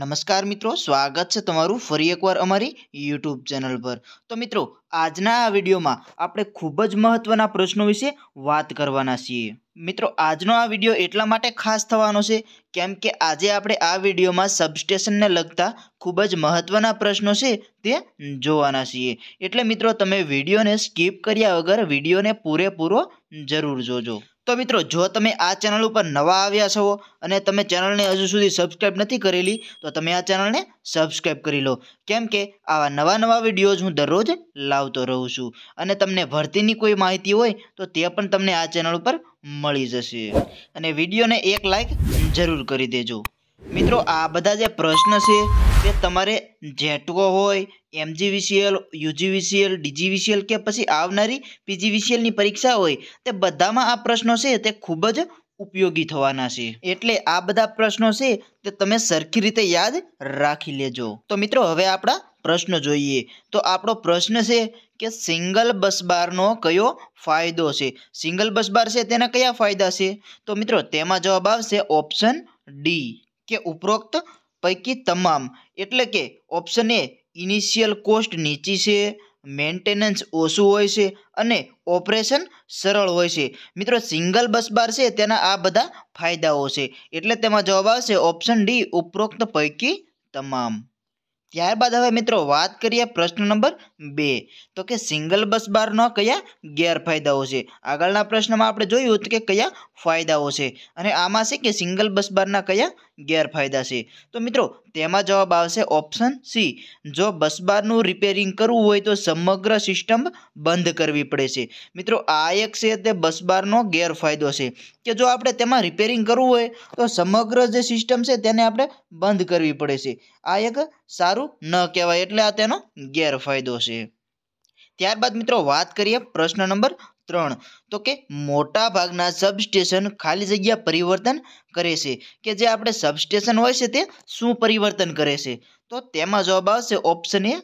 નમસ્કાર મિત્રો સ્વાગત છે તમારું ફરી એકવાર અમારી યુટ્યુબ ચેનલ પર તો મિત્રો આજના આ વિડીયોમાં આપણે ખૂબ જ મહત્ત્વના પ્રશ્નો વિશે વાત કરવાના છીએ મિત્રો આજનો આ વિડીયો એટલા માટે ખાસ થવાનો છે કેમ કે આજે આપણે આ વિડીયોમાં સબસ્ટેશનને લગતા ખૂબ જ મહત્ત્વના પ્રશ્નો છે તે જોવાના છીએ એટલે મિત્રો તમે વિડીયોને સ્કીપ કર્યા વગર વિડીયોને પૂરેપૂરો જરૂર જોજો તો મિત્રો જો તમે આ ચેનલ ઉપર નવા આવ્યા છો અને તમે ચેનલને હજુ સુધી સબસ્ક્રાઈબ નથી કરેલી તો તમે આ ચેનલને સબસ્ક્રાઈબ કરી લો કેમ કે આવા નવા નવા વિડીયોઝ હું દરરોજ લાવતો રહું છું અને તમને ભરતીની કોઈ માહિતી હોય તો તે પણ તમને આ ચેનલ ઉપર મળી જશે અને વિડીયોને એક લાઈક જરૂર કરી દેજો મિત્રો આ બધા જે પ્રશ્ન છે તે તમારે જેટકો હોય એમજીવીસીએલ યુજીવીસીએલ ડીજીવીસીએલ કે પછી આવનારી પીજીવીસીએલની પરીક્ષા હોય તે બધામાં આ પ્રશ્નો છે તે ખૂબ જ ઉપયોગી થવાના છે એટલે આ બધા પ્રશ્નો છે તે તમે સરખી રીતે યાદ રાખી લેજો તો મિત્રો હવે આપણા પ્રશ્ન જોઈએ તો આપણો પ્રશ્ન છે કે સિંગલ બસ બારનો કયો ફાયદો છે સિંગલ બસ બાર છે તેના કયા ફાયદા છે તો મિત્રો તેમાં જવાબ આવશે ઓપ્શન ડી કે ઉપરોક્ત પૈકી તમામ એટલે કે ઓપ્શન એ ઇનિશિયલ કોસ્ટ નીચી છે મેન્ટેનન્સ ઓછું હોય છે અને ઓપરેશન સરળ હોય છે મિત્રો સિંગલ બસ બાર છે તેના આ બધા ફાયદાઓ છે એટલે તેમાં જવાબ આવશે ઓપ્શન ડી ઉપરોક્ત પૈકી તમામ ત્યારબાદ હવે મિત્રો વાત કરીએ પ્રશ્ન નંબર બે તો કે સિંગલ બસ બારના કયા ગેરફાયદાઓ છે આગળના પ્રશ્નમાં આપણે જોયું કે કયા ફાયદાઓ છે અને આમાં છે કે સિંગલ બસ બારના કયા ગેરફાયદા છે તો મિત્રો તેમાં જવાબ આવશે ઓપ્શન સી જો બસબારનું રિપેરિંગ કરવું હોય તો સમગ્ર સિસ્ટમ બંધ કરવી પડે છે મિત્રો આ એક છે તે બસબારનો ગેરફાયદો છે કે જો આપણે તેમાં રિપેરિંગ કરવું હોય તો સમગ્ર જે સિસ્ટમ છે તેને આપણે બંધ કરવી પડે છે આ એક સારું ન કહેવાય એટલે આ તેનો ગેરફાયદો છે ત્યારબાદ મિત્રો વાત કરીએ પ્રશ્ન નંબર ત્રણ તો કે મોટા ભાગના સબસ્ટેશન ખાલી જગ્યા પરિવર્તન કરે છે કે જે આપણે સબસ્ટેશન હોય છે તે શું પરિવર્તન કરે છે તો તેમાં જવાબ આવશે ઓપ્શન એ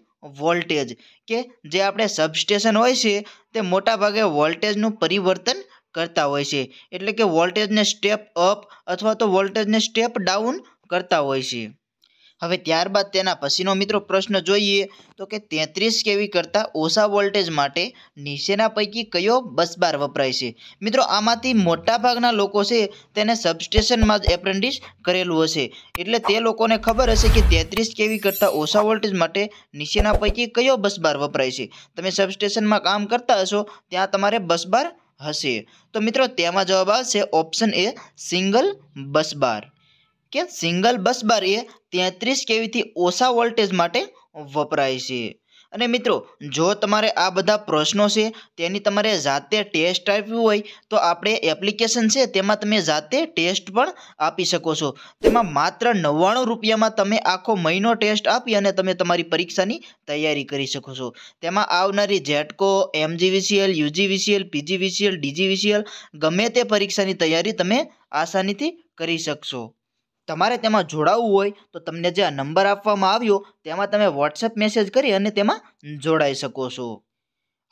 વોલ્ટેજ કે જે આપણે સબસ્ટેશન હોય છે તે મોટા ભાગે વોલ્ટેજનું પરિવર્તન કરતા હોય છે એટલે કે વોલ્ટેજને સ્ટેપ અપ અથવા તો વોલ્ટેજને સ્ટેપ ડાઉન કરતા હોય છે હવે ત્યારબાદ તેના પછીનો મિત્રો પ્રશ્ન જોઈએ તો કે તેત્રીસ કેવી કરતાં ઓછા વોલ્ટેજ માટે નીચેના પૈકી કયો બસ બાર વપરાય છે મિત્રો આમાંથી મોટાભાગના લોકો છે તેને સબસ્ટેશનમાં જ એપ્રેન્ટિસ કરેલું હશે એટલે તે લોકોને ખબર હશે કે તેત્રીસ કેવી કરતાં ઓછા વોલ્ટેજ માટે નીચેના પૈકી કયો બસ બાર વપરાય છે તમે સબસ્ટેશનમાં કામ કરતા હશો ત્યાં તમારે બસ બાર હશે તો મિત્રો તેમાં જવાબ આવશે ઓપ્શન એ સિંગલ બસ બાર કે સિંગલ બસ બાર એ તેત્રીસ કેવીથી ઓછા વોલ્ટેજ માટે વપરાય છે અને મિત્રો જો તમારે આ બધા પ્રશ્નો છે તેની તમારે જાતે ટેસ્ટ આપવી હોય તો આપણે એપ્લિકેશન છે તેમાં તમે જાતે ટેસ્ટ પણ આપી શકો છો તેમાં માત્ર નવ્વાણું રૂપિયામાં તમે આખો મહિનો ટેસ્ટ આપી અને તમે તમારી પરીક્ષાની તૈયારી કરી શકો છો તેમાં આવનારી GETCO MGVCL UGVCL PGVCL DGVCL ગમે તે પરીક્ષાની તૈયારી તમે આસાનીથી કરી શકશો તમારે તેમાં જોડાવવું હોય તો તમને જે આ નંબર આપવામાં આવ્યો તેમાં તમે વોટ્સએપ મેસેજ કરી અને તેમાં જોડાઈ શકો છો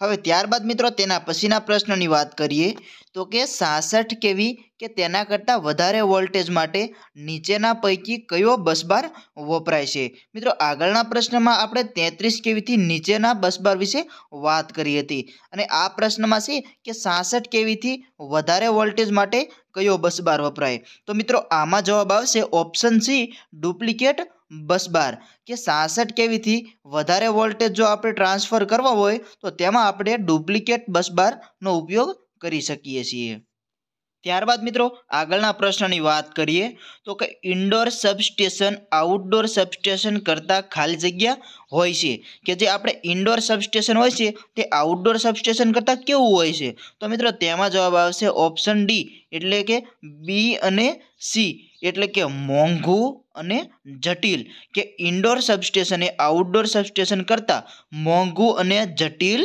હવે ત્યારબાદ મિત્રો તેના પછીના પ્રશ્નની વાત કરીએ તો કે સાસઠ કેવી કે તેના કરતાં વધારે વોલ્ટેજ માટે નીચેના પૈકી કયો બસબાર વપરાય છે મિત્રો આગળના પ્રશ્નમાં આપણે તેત્રીસ કેવીથી નીચેના બસબાર વિશે વાત કરી હતી અને આ પ્રશ્નમાં છે કે સાસઠ કેવીથી વધારે વોલ્ટેજ માટે કયો બસ બાર વપરાય તો મિત્રો આમાં જવાબ આવશે option C duplicate bus bar કે સાસઠ કેવીથી વધારે વોલ્ટેજ જો આપણે ટ્રાન્સફર કરવા હોય તો તેમાં આપણે ડુપ્લિકેટ બસ બારનો ઉપયોગ કરી શકીએ છીએ ત્યારબાદ મિત્રો આગળના પ્રશ્નની વાત કરીએ તો કે ઇન્ડોર સબસ્ટેશન આઉટડોર સબસ્ટેશન કરતાં ખાલી જગ્યા હોય છે કે જે આપણે ઇન્ડોર સબસ્ટેશન હોય છે તે આઉટડોર સબસ્ટેશન કરતાં કેવું હોય છે તો મિત્રો તેમાં જવાબ આવશે ઓપ્શન ડી એટલે કે બી અને સી એટલે કે મોંઘું અને જટિલ કે ઇન્ડોર સબસ્ટેશન એ આઉટડોર સબસ્ટેશન કરતાં મોંઘું અને જટિલ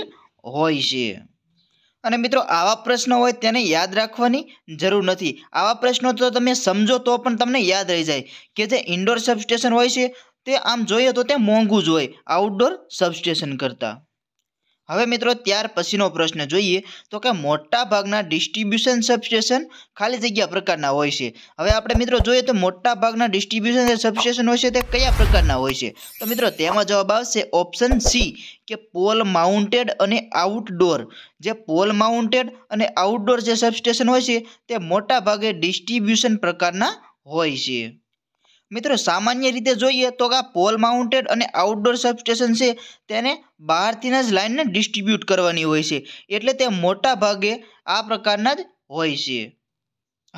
હોય છે અને મિત્રો આવા પ્રશ્નો હોય તેને યાદ રાખવાની જરૂર નથી આવા પ્રશ્નો તો તમે સમજો તો પણ તમને યાદ રહી જાય કે જે ઇન્ડોર સબસ્ટેશન હોય છે તે આમ જોઈએ તો તે મોંઘું જ હોય આઉટડોર સબસ્ટેશન કરતાં હવે મિત્રો ત્યાર પછીનો પ્રશ્ન જોઈએ તો કે મોટા ભાગના ડિસ્ટ્રીબ્યુશન સબસ્ટેશન ખાલી જગ્યા પ્રકારના હોય છે હવે આપણે મિત્રો જોઈએ તો મોટા ભાગના ડિસ્ટ્રીબ્યુશન સબસ્ટેશન હોય છે તે કયા પ્રકારના હોય છે તો મિત્રો તેમાં જવાબ આવશે ઓપ્શન સી કે પોલ માઉન્ટેડ અને આઉટડોર જે પોલ માઉન્ટેડ અને આઉટડોર જે સબસ્ટેશન હોય છે તે મોટા ભાગે ડિસ્ટ્રીબ્યુશન પ્રકારના હોય છે મિત્રો સામાન્ય રીતે જોઈએ તો આ પોલ માઉન્ટેડ અને આઉટડોર સબસ્ટેશન છે તેને બહારથી જ લાઇનને ડિસ્ટ્રીબ્યુટ કરવાની હોય છે એટલે તે મોટા ભાગે આ પ્રકારના જ હોય છે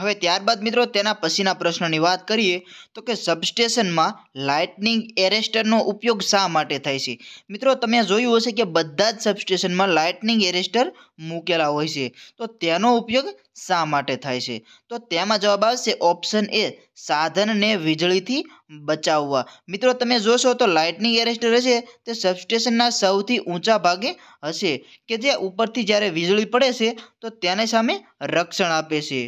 હવે ત્યારબાદ મિત્રો તેના પછીના પ્રશ્નની વાત કરીએ તો કે સબસ્ટેશનમાં લાઇટનિંગ એરેસ્ટરનો ઉપયોગ શા માટે થાય છે મિત્રો તમે જોયું હશે કે બધા જ સબસ્ટેશનમાં લાઇટનિંગ એરેસ્ટર મૂકેલા હોય છે તો તેનો ઉપયોગ શા માટે થાય છે તો તેમાં જવાબ આવશે ઓપ્શન એ સાધનને વીજળીથી બચાવવા મિત્રો તમે જોશો તો લાઇટનિંગ એરેસ્ટર હશે તે સબસ્ટેશનના સૌથી ઊંચા ભાગે હશે કે જે ઉપરથી જ્યારે વીજળી પડે છે તો તેને સામે રક્ષણ આપે છે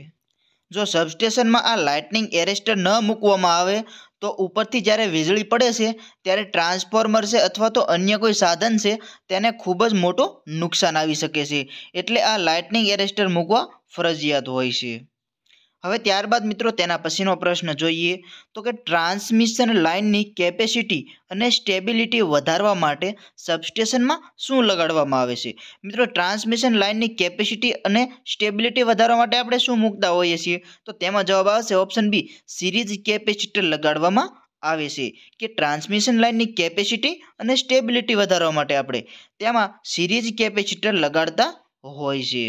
જો સબસ્ટેશનમાં આ લાઇટનિંગ એરેસ્ટર ન મૂકવામાં આવે તો ઉપરથી જ્યારે વીજળી પડે છે ત્યારે ટ્રાન્સફોર્મર છે અથવા તો અન્ય કોઈ સાધન છે તેને ખૂબ જ મોટું નુકસાન આવી શકે છે એટલે આ લાઇટનિંગ એરેસ્ટર મૂકવા ફરજિયાત હોય છે હવે ત્યારબાદ મિત્રો તેના પછીનો પ્રશ્ન જોઈએ તો કે ટ્રાન્સમિશન લાઇનની કેપેસિટી અને સ્ટેબિલિટી વધારવા માટે સબસ્ટેશનમાં શું લગાડવામાં આવે છે મિત્રો ટ્રાન્સમિશન લાઇનની કેપેસિટી અને સ્ટેબિલિટી વધારવા માટે આપણે શું મૂકતા હોઈએ છીએ તો તેમાં જવાબ આવશે ઓપ્શન બી સિરીઝ કેપેસિટર લગાડવામાં આવે છે કે ટ્રાન્સમિશન લાઇનની કેપેસિટી અને સ્ટેબિલિટી વધારવા માટે આપણે તેમાં સિરીઝ કેપેસિટર લગાડતા હોય છે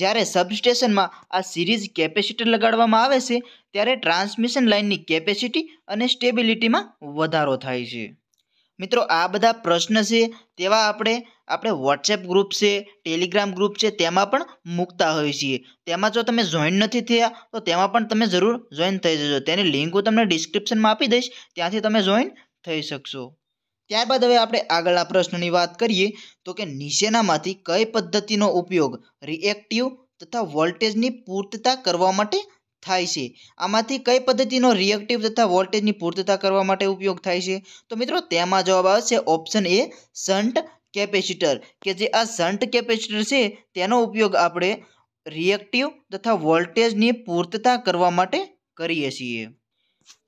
જ્યારે સબસ્ટેશનમાં આ સિરીઝ કેપેસિટર લગાડવામાં આવે છે ત્યારે ટ્રાન્સમિશન લાઇનની કેપેસિટી અને સ્ટેબિલિટીમાં વધારો થાય છે મિત્રો આ બધા પ્રશ્ન છે તેવા આપણે આપણે વોટ્સએપ ગ્રુપ છે ટેલિગ્રામ ગ્રુપ છે તેમાં પણ મૂકતા હોઈએ છીએ તેમાં જો તમે જોઈન નથી થયા તો તેમાં પણ તમે જરૂર જોઈન થઈ જજો તેની લિંક હું તમને ડિસ્ક્રિપ્શનમાં આપી દઈશ ત્યાંથી તમે જોઈન થઈ શકશો ત્યારબાદ હવે આપણે આગળના પ્રશ્નની વાત કરીએ તો કે નીચેનામાંથી કઈ પદ્ધતિનો ઉપયોગ રિએક્ટિવ તથા વોલ્ટેજની પૂર્તતા કરવા માટે થાય છે આમાંથી કઈ પદ્ધતિનો રિએક્ટિવ તથા વોલ્ટેજની પૂર્તતા કરવા માટે ઉપયોગ થાય છે તો મિત્રો તેમાં જવાબ આવશે ઓપ્શન એ સન્ટ કેપેસિટર કે જે આ સન્ટ કેપેસિટર છે તેનો ઉપયોગ આપણે રિએક્ટિવ તથા વોલ્ટેજની પૂર્તતા કરવા માટે કરીએ છીએ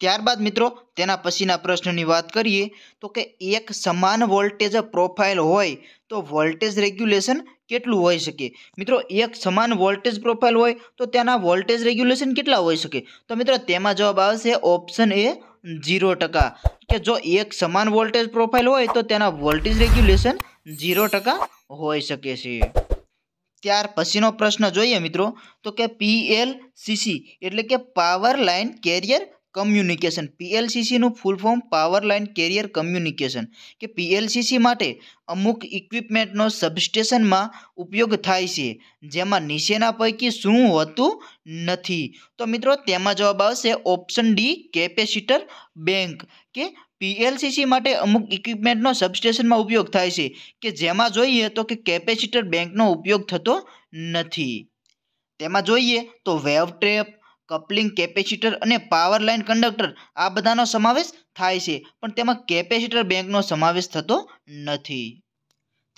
ત્યારબાદ મિત્રો તેના પછીના પ્રશ્નની વાત કરીએ તો કે એક સમાન વોલ્ટેજ પ્રોફાઇલ હોય તો વોલ્ટેજ રેગ્યુલેશન કેટલું હોઈ શકે મિત્રો એક સમાન વોલ્ટેજ પ્રોફાઇલ હોય તો તેના વોલ્ટેજ રેગ્યુલેશન કેટલા હોઈ શકે તો મિત્રો તેમાં જવાબ આવશે ઓપ્શન એ ઝીરો ટકા કે જો એક સમાન વોલ્ટેજ પ્રોફાઇલ હોય તો તેના વોલ્ટેજ રેગ્યુલેશન ઝીરો ટકા હોઈ શકે છે ત્યાર પછીનો પ્રશ્ન જોઈએ મિત્રો તો કે પીએલસીસી એટલે કે પાવર લાઇન કેરિયર કમ્યુનિકેશન પીએલસીસીનું full form power line carrier communication કે પીએલસીસી માટે અમુક ઇક્વિપમેન્ટનો સબસ્ટેશનમાં ઉપયોગ થાય છે જેમાં નીચેના પૈકી શું હોતું નથી તો મિત્રો તેમાં જવાબ આવશે ઓપ્શન ડી કેપેસિટર બેંક કે પીએલસીસી માટે અમુક ઇક્વિપમેન્ટનો સબસ્ટેશનમાં ઉપયોગ થાય છે કે જેમાં જોઈએ તો કે કેપેસિટર બેંકનો ઉપયોગ થતો નથી તેમાં જોઈએ તો વેવ ટ્રેપ કપલિંગ કેપેસિટર અને પાવર લાઇન કંડક્ટર આ બધાનો સમાવેશ થાય છે પણ તેમાં કેપેસિટર બેંકનો સમાવેશ થતો નથી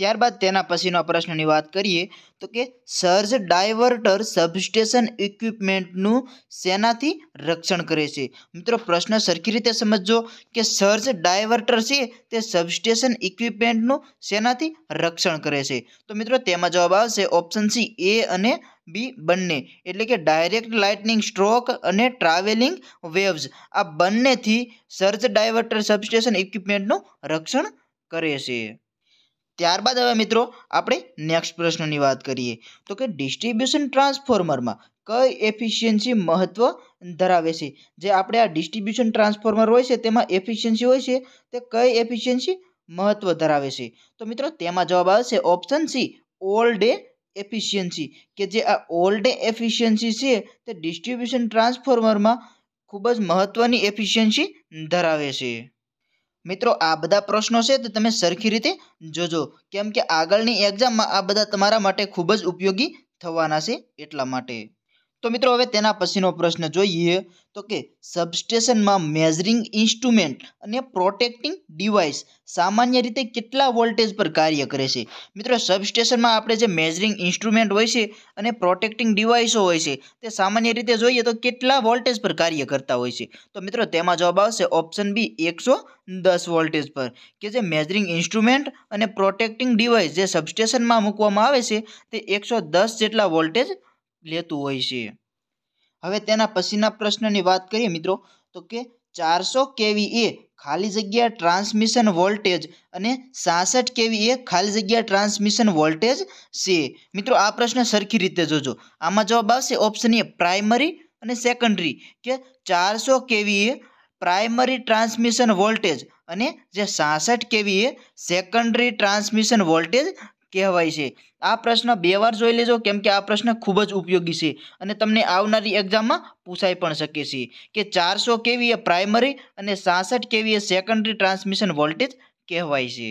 ત્યારબાદ તેના પછીના પ્રશ્નની વાત કરીએ તો કે સર્જ ડાયવર્ટર સબસ્ટેશન ઇક્વિપમેન્ટનું શેનાથી રક્ષણ કરે છે મિત્રો પ્રશ્ન સરખી રીતે સમજજો કે સર્જ ડાયવર્ટર છે તે સબસ્ટેશન ઇક્વિપમેન્ટનું શેનાથી રક્ષણ કરે છે તો મિત્રો તેમાં જવાબ આવશે ઓપ્શન સી એ અને બી બંને એટલે કે ડાયરેક્ટ લાઇટનિંગ સ્ટ્રોક અને ટ્રાવેલિંગ વેવ્સ આ બંનેથી સર્જ ડાયવર્ટર સબસ્ટેશન ઇક્વિપમેન્ટનું રક્ષણ કરે છે ત્યારબાદ હવે મિત્રો આપણે નેક્સ્ટ પ્રશ્નની વાત કરીએ તો કે ડિસ્ટ્રીબ્યુશન ટ્રાન્સફોર્મરમાં કઈ એફિશિયન્સી મહત્વ ધરાવે છે જે આપણે આ ડિસ્ટ્રીબ્યુશન ટ્રાન્સફોર્મર હોય છે તેમાં એફિશિયન્સી હોય છે તે કઈ એફિશિયન્સી મહત્વ ધરાવે છે તો મિત્રો તેમાં જવાબ આવશે option C all day efficiency કે જે આ ઓલ ડે એફિશિયન્સી છે તે ડિસ્ટ્રીબ્યુશન ટ્રાન્સફોર્મરમાં ખૂબ જ મહત્ત્વની એફિશિયન્સી ધરાવે છે મિત્રો આ બધા પ્રશ્નો છે તો તમે સરખી રીતે જોજો કેમ કે આગળની એક્ઝામમાં આ બધા તમારા માટે ખૂબ જ ઉપયોગી થવાના છે એટલા માટે તો મિત્રો હવે તેના પછીનો પ્રશ્ન જોઈએ તો કે સબસ્ટેશનમાં મેઝરિંગ ઇન્સ્ટ્રુમેન્ટ અને પ્રોટેક્ટિંગ ડિવાઇસ સામાન્ય રીતે કેટલા વોલ્ટેજ પર કાર્ય કરે છે મિત્રો સબસ્ટેશનમાં આપણે જે મેઝરિંગ ઇન્સ્ટ્રુમેન્ટ હોય છે અને પ્રોટેક્ટિંગ ડિવાઇસો હોય છે તે સામાન્ય રીતે જોઈએ તો કેટલા વોલ્ટેજ પર કાર્ય કરતા હોય છે તો મિત્રો તેમાં જવાબ આવશે ઓપ્શન બી એકસો દસ વોલ્ટેજ પર કે જે મેઝરિંગ ઇન્સ્ટ્રુમેન્ટ અને પ્રોટેક્ટિંગ ડિવાઇસ જે સબસ્ટેશનમાં મૂકવામાં આવે છે તે એકસો દસ જેટલા વોલ્ટેજ લેતું હોય છે હવે તેના પછીના પ્રશ્નની વાત કરીએ મિત્રો તો કે ચારસો કેવી એ ખાલી જગ્યા ટ્રાન્સમિશન વોલ્ટેજ અને સાસઠ કેવી એ ખાલી જગ્યા ટ્રાન્સમિશન વોલ્ટેજ છે મિત્રો આ પ્રશ્ન સરખી રીતે જોજો આમાં જવાબ આવશે ઓપ્શન એ પ્રાઇમરી અને સેકન્ડરી કે ચારસો કેવી એ પ્રાઇમરી ટ્રાન્સમિશન વોલ્ટેજ અને જે સાસઠ કેવી એ સેકન્ડરી ટ્રાન્સમિશન વોલ્ટેજ કહેવાય છે આ પ્રશ્ન બે વાર જોઈ લેજો કેમ કે આ પ્રશ્ન ખૂબ જ ઉપયોગી છે અને તમને આવનારી એક્ઝામમાં પૂછાઈ પણ શકે છે કે ચારસો કેવી એ પ્રાઇમરી અને સાસઠ કેવી એ સેકન્ડરી ટ્રાન્સમિશન વોલ્ટેજ કહેવાય છે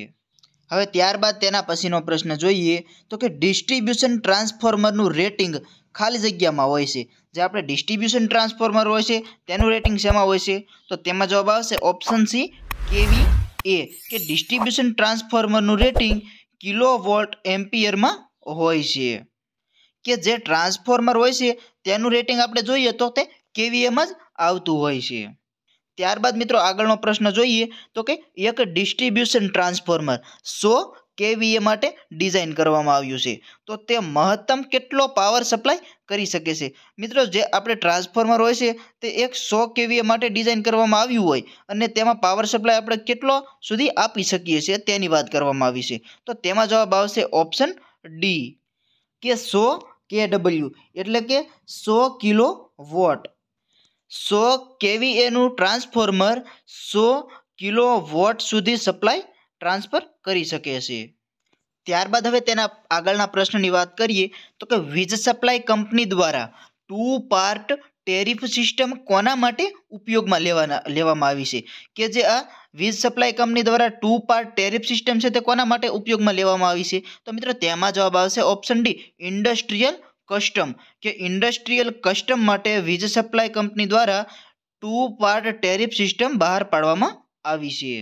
હવે ત્યારબાદ તેના પછીનો પ્રશ્ન જોઈએ તો કે ડિસ્ટ્રીબ્યુશન ટ્રાન્સફોર્મરનું રેટિંગ ખાલી જગ્યામાં હોય છે જે આપણે ડિસ્ટ્રીબ્યુશન ટ્રાન્સફોર્મર હોય છે તેનું રેટિંગ શેમાં હોય છે તો તેમાં જવાબ આવશે ઓપ્શન સી કેવી એ કે ડિસ્ટ્રીબ્યુશન ટ્રાન્સફોર્મરનું રેટિંગ કિલો વોલ્ટ એમ્પિયરમાં હોય છે કે જે ટ્રાન્સફોર્મર હોય છે તેનું રેટિંગ આપણે જોઈએ તો તે કેવીએમાં જ આવતું હોય છે ત્યારબાદ મિત્રો આગળનો પ્રશ્ન જોઈએ તો કે એક ડિસ્ટ્રીબ્યુશન ટ્રાન્સફોર્મર સો કેવીએ માટે ડિઝાઇન કરવામાં આવ્યું છે તો તે મહત્તમ કેટલો પાવર સપ્લાય કરી શકે છે મિત્રો જે આપણે ટ્રાન્સફોર્મર હોય છે તે એક સો કેવીએ માટે ડિઝાઇન કરવામાં આવ્યું હોય અને તેમાં પાવર સપ્લાય આપણે કેટલો સુધી આપી શકીએ છીએ તેની વાત કરવામાં આવી છે તો તેમાં જવાબ આવશે ઓપ્શન ડી કે સો કે ડબલ્યુ એટલે કે સો કિલો વોટ સો કેવીએનું ટ્રાન્સફોર્મર સો કિલો વોટ સુધી સપ્લાય ટ્રાન્સફર કરી શકે છે ત્યારબાદ હવે તેના આગળના પ્રશ્નની વાત કરીએ તો કે વીજ સપ્લાય કંપની દ્વારા ટુ પાર્ટ ટેરિફ સિસ્ટમ કોના માટે ઉપયોગમાં લેવાના લેવામાં આવી છે કે જે આ વીજ સપ્લાય કંપની દ્વારા ટુ પાર્ટ ટેરિફ સિસ્ટમ છે તે કોના માટે ઉપયોગમાં લેવામાં આવી છે તો મિત્રો તેમાં જવાબ આવશે ઓપ્શન ડી ઇન્ડસ્ટ્રીયલ કસ્ટમ કે ઇન્ડસ્ટ્રીયલ કસ્ટમ માટે વીજ સપ્લાય કંપની દ્વારા ટુ પાર્ટ ટેરિફ સિસ્ટમ બહાર પાડવામાં આવી છે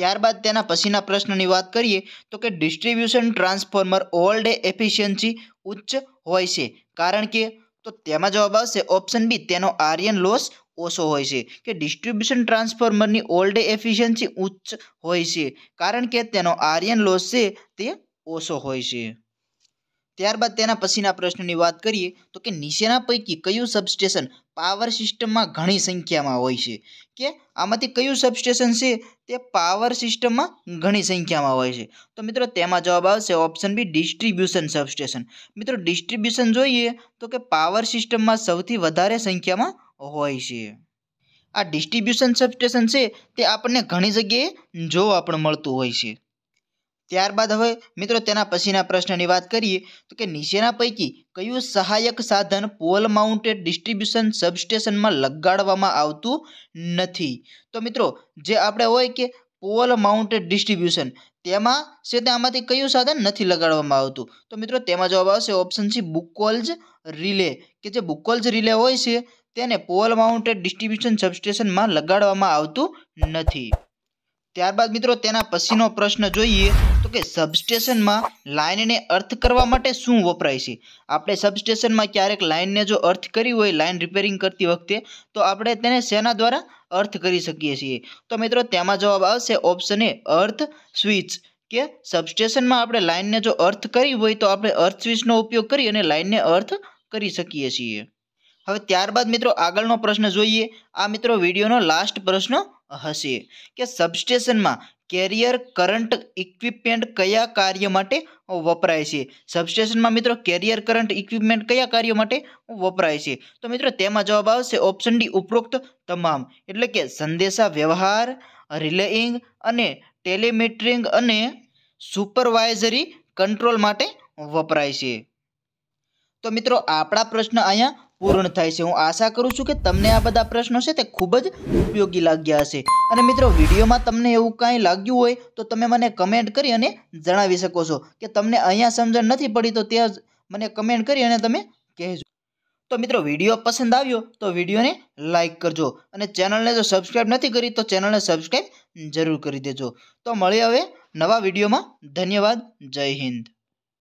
ત્યારબાદ તેના પછીના પ્રશ્નની વાત કરીએ તો કે distribution transformer all day efficiency ઉચ્ચ હોય છે કારણ કે તો તેમાં જવાબ આવશે ઓપ્શન બી તેનો આર્યન લોસ ઓછો હોય છે કે ડિસ્ટ્રીબ્યુશન ટ્રાન્સફોર્મરની ઓલ ડે એફિશિયન્સી ઉચ્ચ હોય છે કારણ કે તેનો આર્યન લોસ છે તે ઓછો હોય છે ત્યારબાદ તેના પછીના પ્રશ્નની વાત કરીએ તો કે નીચેના પૈકી કયું સબસ્ટેશન પાવર સિસ્ટમમાં ઘણી સંખ્યામાં હોય છે કે આમાંથી કયું સબસ્ટેશન છે તે પાવર સિસ્ટમમાં ઘણી સંખ્યામાં હોય છે તો મિત્રો તેમાં જવાબ આવશે ઓપ્શન બી ડિસ્ટ્રીબ્યુશન સબસ્ટેશન મિત્રો ડિસ્ટ્રીબ્યુશન જોઈએ તો કે પાવર સિસ્ટમમાં સૌથી વધારે સંખ્યામાં હોય છે આ ડિસ્ટ્રીબ્યુશન સબસ્ટેશન છે તે આપણને ઘણી જગ્યાએ જોવા પણ મળતું હોય છે ત્યારબાદ હવે મિત્રો તેના પછીના પ્રશ્નની વાત કરીએ તો કે નીચેના પૈકી કયું સહાયક સાધન પોલ માઉન્ટેડ ડિસ્ટ્રીબ્યુશન સબસ્ટેશનમાં લગાડવામાં આવતું નથી તો મિત્રો જે આપણે હોય કે પોલ માઉન્ટેડ ડિસ્ટ્રીબ્યુશન તેમાં છે તે આમાંથી કયું સાધન નથી લગાડવામાં આવતું તો મિત્રો તેમાં જવાબ આવશે ઓપ્શન સી બુકોલ્સ રિલે કે જે બુકોલ્સ રિલે હોય છે તેને પોલ માઉન્ટેડ ડિસ્ટ્રીબ્યુશન સબસ્ટેશનમાં લગાડવામાં આવતું નથી ત્યારબાદ મિત્રો તેના પછીનો પ્રશ્ન જોઈએ તો કે સબસ્ટેશનમાં લાઇનને અર્થ કરવા માટે શું વપરાય છે આપણે સબસ્ટેશનમાં ક્યારેક લાઇનને જો અર્થ કરી હોય લાઇન રિપેરિંગ કરતી વખતે તો આપણે તેને શેના દ્વારા અર્થ કરી શકીએ છીએ તો મિત્રો તેમાં જવાબ આવશે ઓપ્શન એ અર્થ સ્વિચ કે સબસ્ટેશનમાં આપણે લાઇનને જો અર્થ કરી હોય તો આપણે અર્થ સ્વિચનો ઉપયોગ કરી અને લાઇનને અર્થ કરી શકીએ છીએ હવે ત્યારબાદ મિત્રો આગળનો પ્રશ્ન જોઈએ આ મિત્રો વિડીયોનો લાસ્ટ પ્રશ્ન હશે કે સબસ્ટેશનમાં કેરિયર કરંટ ઇક્વિપમેન્ટ કયા કાર્ય માટે વપરાય છે સબસ્ટેશનમાં મિત્રો કેરિયર કરંટ ઇક્વિપમેન્ટ કયા કાર્ય માટે વપરાય છે તો મિત્રો તેમાં જવાબ આવશે ઓપ્શન ડી ઉપરોક્ત તમામ એટલે કે સંદેશા વ્યવહાર રિલેઇંગ અને ટેલિમેટ્રિંગ અને સુપરવાઇઝરી કંટ્રોલ માટે વપરાય છે તો મિત્રો આપણા પ્રશ્ન અહીંયા પૂર્ણ થાય છે હું આશા કરું છું કે તમને આ બધા પ્રશ્નો છે તે ખૂબ જ ઉપયોગી લાગ્યા હશે અને મિત્રો વિડીયોમાં તમને એવું કાંઈ લાગ્યું હોય તો તમે મને કમેન્ટ કરી અને જણાવી શકો છો કે તમને અહીંયા સમજણ નથી પડી તો ત્યાં મને કમેન્ટ કરી અને તમે કહેજો તો મિત્રો વિડીયો પસંદ આવ્યો તો વિડીયોને લાઇક કરજો અને ચેનલને જો સબસ્ક્રાઈબ નથી કરી તો ચેનલને સબસ્ક્રાઈબ જરૂર કરી દેજો તો મળીએ હવે નવા વિડીયોમાં ધન્યવાદ જય હિન્દ